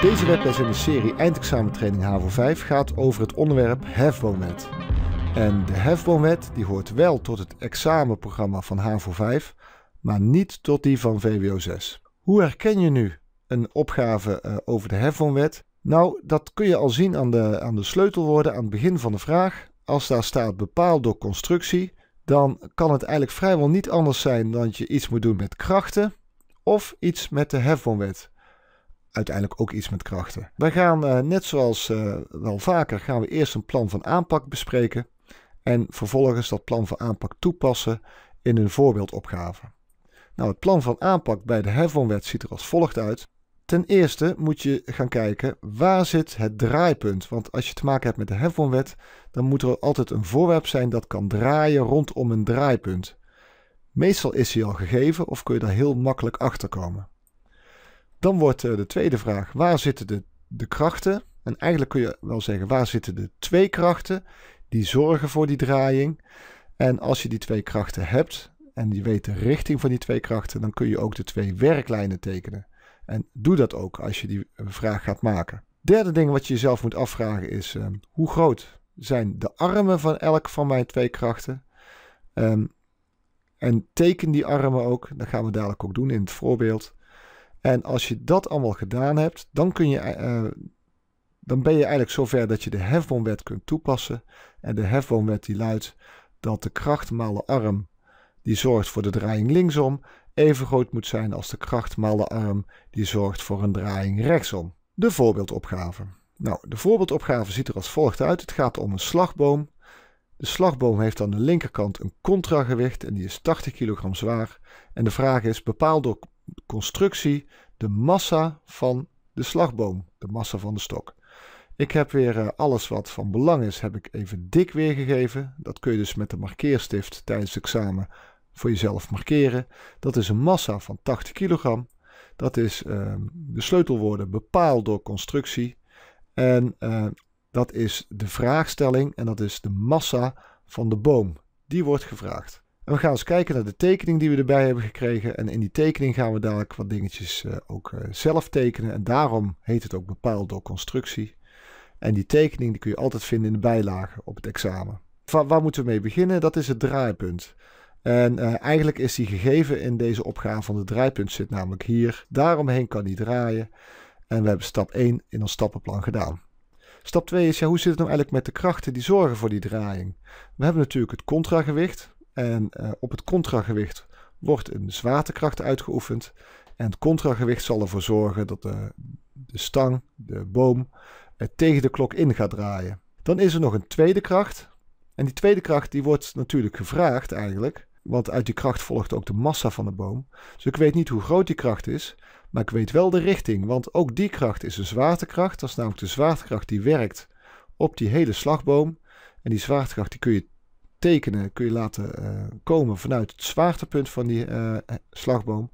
Deze webles in de serie Eindexamentraining HAVO 5 gaat over het onderwerp hefboomwet. En de hefboomwet die hoort wel tot het examenprogramma van HAVO 5, maar niet tot die van VWO 6. Hoe herken je nu een opgave eh, over de hefboomwet? Nou, dat kun je al zien aan de, aan de sleutelwoorden aan het begin van de vraag. Als daar staat bepaald door constructie, dan kan het eigenlijk vrijwel niet anders zijn dan dat je iets moet doen met krachten of iets met de hefboomwet uiteindelijk ook iets met krachten. We gaan, eh, net zoals eh, wel vaker, gaan we eerst een plan van aanpak bespreken en vervolgens dat plan van aanpak toepassen in een voorbeeldopgave. Nou, het plan van aanpak bij de Hefboomwet ziet er als volgt uit. Ten eerste moet je gaan kijken waar zit het draaipunt. Want als je te maken hebt met de Hefboomwet, dan moet er altijd een voorwerp zijn dat kan draaien rondom een draaipunt. Meestal is die al gegeven of kun je daar heel makkelijk achter komen. Dan wordt eh, de tweede vraag, waar zitten de, de krachten? En eigenlijk kun je wel zeggen, waar zitten de twee krachten die zorgen voor die draaiing? En als je die twee krachten hebt en je weet de richting van die twee krachten, dan kun je ook de twee werklijnen tekenen. En doe dat ook als je die eh, vraag gaat maken. Derde ding wat je jezelf moet afvragen is, ehm, hoe groot zijn de armen van elk van mijn twee krachten? Ehm, en teken die armen ook, dat gaan we dadelijk ook doen in het voorbeeld. En als je dat allemaal gedaan hebt, dan, kun je, eh, eh, dan ben je eigenlijk zover dat je de hefboomwet kunt toepassen. En de hefboomwet die luidt dat de kracht arm die zorgt voor de draaiing linksom even groot moet zijn als de kracht arm die zorgt voor een draaiing rechtsom. De voorbeeldopgave. Nou, de voorbeeldopgave ziet er als volgt uit. Het gaat om een slagboom. De slagboom heeft aan de linkerkant een contragewicht en die is 80 kg zwaar. En de vraag is, bepaal door constructie de massa van de slagboom, de massa van de stok. Ik heb weer eh, alles wat van belang is, heb ik even dik weergegeven. Dat kun je dus met de markeerstift tijdens het examen voor jezelf markeren. Dat is een massa van 80 kilogram. Dat is ehm, de sleutelwoorden bepaald door constructie. En eh, dat is de vraagstelling en dat is de massa van de boom. Die wordt gevraagd we gaan eens kijken naar de tekening die we erbij hebben gekregen. En in die tekening gaan we dadelijk wat dingetjes eh, ook eh, zelf tekenen. En daarom heet het ook bepaald door constructie. En die tekening die kun je altijd vinden in de bijlagen op het examen. waar moeten we mee beginnen? Dat is het draaipunt. En eh, eigenlijk is die gegeven in deze opgave van het draaipunt zit namelijk hier. Daaromheen kan die draaien. En we hebben stap 1 in ons stappenplan gedaan. Stap 2 is, ja, hoe zit het nou eigenlijk met de krachten die zorgen voor die draaiing? We hebben natuurlijk het contragewicht. En eh, op het contragewicht wordt een zwaartekracht uitgeoefend. En het contragewicht zal ervoor zorgen dat de, de stang, de boom, tegen de klok in gaat draaien. Dan is er nog een tweede kracht. En die tweede kracht die wordt natuurlijk gevraagd eigenlijk. Want uit die kracht volgt ook de massa van de boom. Dus ik weet niet hoe groot die kracht is. Maar ik weet wel de richting. Want ook die kracht is een zwaartekracht. Dat is namelijk de zwaartekracht die werkt op die hele slagboom. En die zwaartekracht die kun je tekenen kun je laten eh, komen vanuit het zwaartepunt van die eh, eh, slagboom.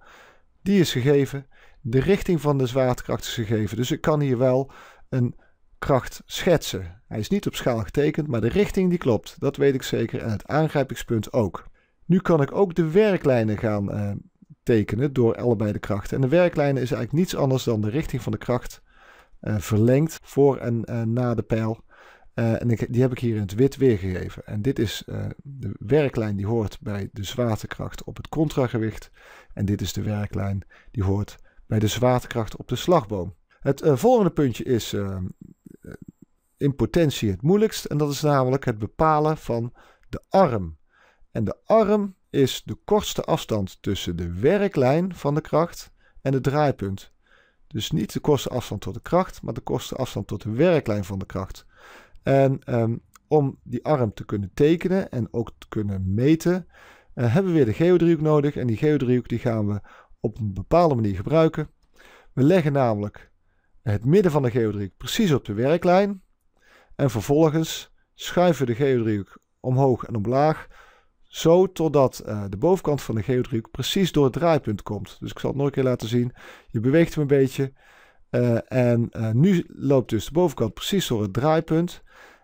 Die is gegeven. De richting van de zwaartekracht is gegeven. Dus ik kan hier wel een kracht schetsen. Hij is niet op schaal getekend, maar de richting die klopt. Dat weet ik zeker. En het aangrijpingspunt ook. Nu kan ik ook de werklijnen gaan tekenen door allebei de krachten. En de werklijnen is eigenlijk niets anders dan de richting van de kracht verlengd voor en na de pijl. Eh, en die heb ik hier in het wit weergegeven. En dit is eh, de werklijn die hoort bij de zwaartekracht op het contragewicht. En dit is de werklijn die hoort bij de zwaartekracht op de slagboom. Het eh, volgende puntje is in potentie het moeilijkst. En dat is namelijk het bepalen van de arm. En de arm is de kortste afstand tussen de werklijn van de kracht en het draaipunt. Dus niet de kortste afstand tot de kracht, maar de kortste afstand tot de werklijn van de kracht. En ehm, om die arm te kunnen tekenen en ook te kunnen meten, eh, hebben we weer de geodriehoek nodig. En die geodriehoek die gaan we op een bepaalde manier gebruiken. We leggen namelijk het midden van de geodriehoek precies op de werklijn. En vervolgens schuiven we de geodriehoek omhoog en omlaag. Zo totdat eh, de bovenkant van de geodriehoek precies door het draaipunt komt. Dus ik zal het nog een keer laten zien. Je beweegt hem een beetje. Eh, en eh, nu loopt dus de bovenkant precies door het draaipunt.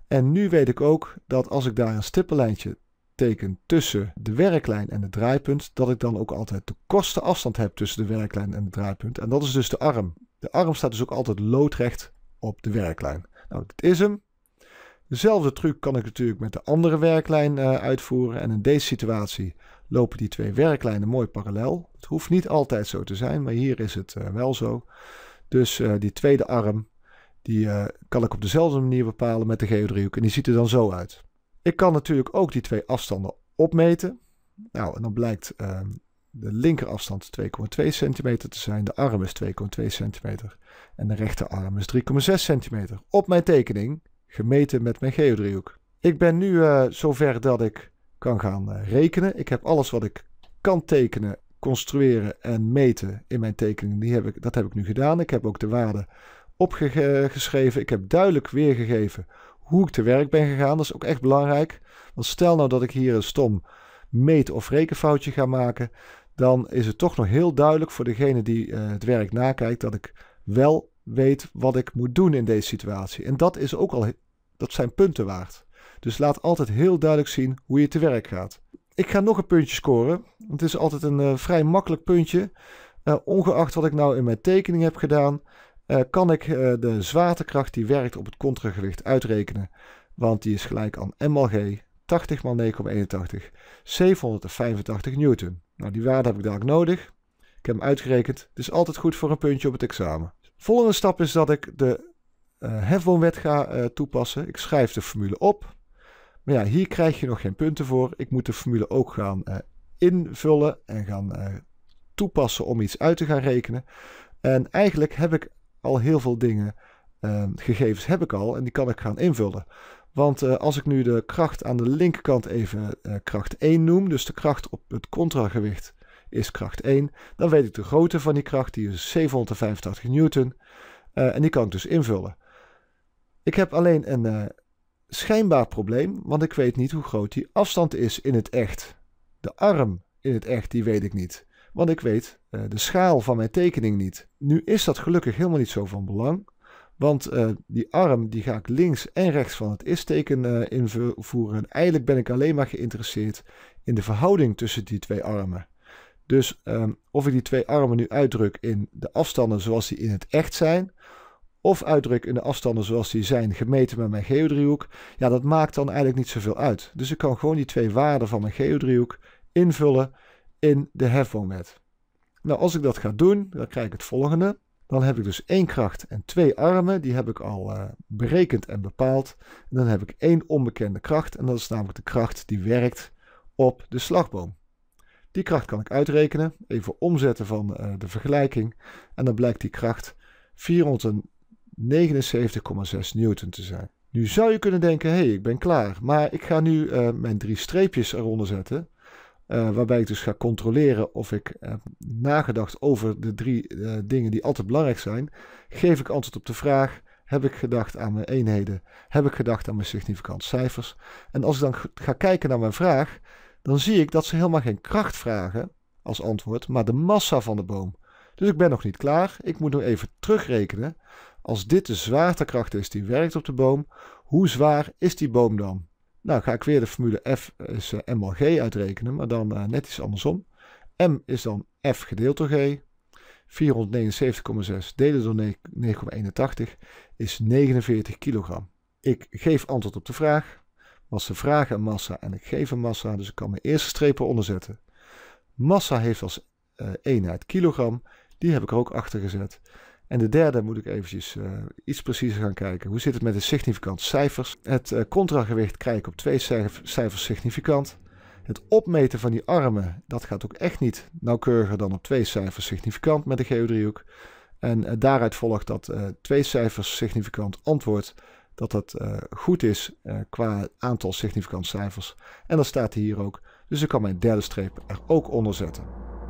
En nu weet ik ook dat als ik daar een stippellijntje teken tussen de werklijn en het draaipunt, dat ik dan ook altijd de kortste afstand heb tussen de werklijn en het draaipunt. En dat is dus de arm. De arm staat dus ook altijd loodrecht op de werklijn. Nou, dit is hem. Dezelfde truc kan ik natuurlijk met de andere werklijn eh, uitvoeren. En in deze situatie lopen die twee werklijnen mooi parallel. Het hoeft niet altijd zo te zijn, maar hier is het wel zo. Dus eh, die tweede arm, die eh, kan ik op dezelfde manier bepalen met de geodriehoek. En die ziet er dan zo uit. Ik kan natuurlijk ook die twee afstanden opmeten. Nou, en dan blijkt uh, de linkerafstand 2,2 centimeter te zijn. De arm is 2,2 centimeter. En de rechterarm is 3,6 centimeter. Op mijn tekening, gemeten met mijn geodriehoek. Ik ben nu eh, zover dat ik kan gaan rekenen. Ik heb alles wat ik kan tekenen construeren en meten in mijn tekening, die heb ik, dat heb ik nu gedaan. Ik heb ook de waarden opgeschreven. Eh, ik heb duidelijk weergegeven hoe ik te werk ben gegaan. Dat is ook echt belangrijk. Want stel nou dat ik hier een stom meet- of rekenfoutje ga maken, dan is het toch nog heel duidelijk voor degene die eh, het werk nakijkt dat ik wel weet wat ik moet doen in deze situatie. En dat is ook al, dat zijn punten waard. Dus laat altijd heel duidelijk zien hoe je te werk gaat ik ga nog een puntje scoren. Het is altijd een eh, vrij makkelijk puntje. Eh, ongeacht wat ik nou in mijn tekening heb gedaan, eh, kan ik de zwaartekracht die werkt op het contragewicht uitrekenen. Want die is gelijk aan m g, 80 x 9,81, 785 newton. Nou, die waarde heb ik dadelijk nodig. Ik heb hem uitgerekend. Het is altijd goed voor een puntje op het examen. Volgende stap is dat ik de hefboomwet ga toepassen. Ik schrijf de formule op. Maar ja, hier krijg je nog geen punten voor. Ik moet de formule ook gaan eh, invullen en gaan eh, toepassen om iets uit te gaan rekenen. En eigenlijk heb ik al heel veel dingen, ehm, gegevens heb ik al en die kan ik gaan invullen. Want eh, als ik nu de kracht aan de linkerkant even kracht 1 noem, dus de kracht op het contragewicht is kracht 1, dan weet ik de grootte van die kracht, die is 785 newton. en die kan ik dus invullen. Ik heb alleen een schijnbaar probleem, want ik weet niet hoe groot die afstand is in het echt. De arm in het echt, die weet ik niet. Want ik weet eh, de schaal van mijn tekening niet. Nu is dat gelukkig helemaal niet zo van belang. Want eh, die arm die ga ik links en rechts van het is-teken eh, invoeren. eigenlijk ben ik alleen maar geïnteresseerd in de verhouding tussen die twee armen. Dus ehm, of ik die twee armen nu uitdruk in de afstanden zoals die in het echt zijn, of uitdruk in de afstanden zoals die zijn gemeten met mijn geodriehoek, ja, dat maakt dan eigenlijk niet zoveel uit. Dus ik kan gewoon die twee waarden van mijn geodriehoek invullen in de hefboomwet. Nou, als ik dat ga doen, dan krijg ik het volgende. Dan heb ik dus één kracht en twee armen. Die heb ik al eh, berekend en bepaald. En dan heb ik één onbekende kracht. En dat is namelijk de kracht die werkt op de slagboom. Die kracht kan ik uitrekenen. Even omzetten van eh, de vergelijking. En dan blijkt die kracht 400, 79,6 newton te zijn. Nu zou je kunnen denken, hé, hey, ik ben klaar. Maar ik ga nu eh, mijn drie streepjes eronder zetten. Eh, waarbij ik dus ga controleren of ik heb eh, nagedacht over de drie dingen die altijd belangrijk zijn. Geef ik antwoord op de vraag, heb ik gedacht aan mijn eenheden? Heb ik gedacht aan mijn significant cijfers? En als ik dan ga kijken naar mijn vraag, dan zie ik dat ze helemaal geen kracht vragen als antwoord, maar de massa van de boom. Dus ik ben nog niet klaar. Ik moet nog even terugrekenen als dit de zwaartekracht is die werkt op de boom, hoe zwaar is die boom dan? Nou ga ik weer de formule F is eh, M G uitrekenen, maar dan eh, net iets andersom. M is dan F gedeeld door G. 479,6 delen door 9,81 is 49 kilogram. Ik geef antwoord op de vraag. Was de vraag een massa en ik geef een massa, dus ik kan mijn eerste streep eronder zetten. Massa heeft als uh, eenheid kilogram, die heb ik er ook achter gezet. En de derde moet ik eventjes eh, iets preciezer gaan kijken. Hoe zit het met de significante cijfers? Het eh, contragewicht krijg ik op twee cijfers significant. Het opmeten van die armen, dat gaat ook echt niet nauwkeuriger dan op twee cijfers significant met de geodriehoek. En eh, daaruit volgt dat twee cijfers significant antwoord, dat dat goed is qua aantal significant cijfers. En dat staat hier ook, dus ik kan mijn derde streep er ook onder zetten.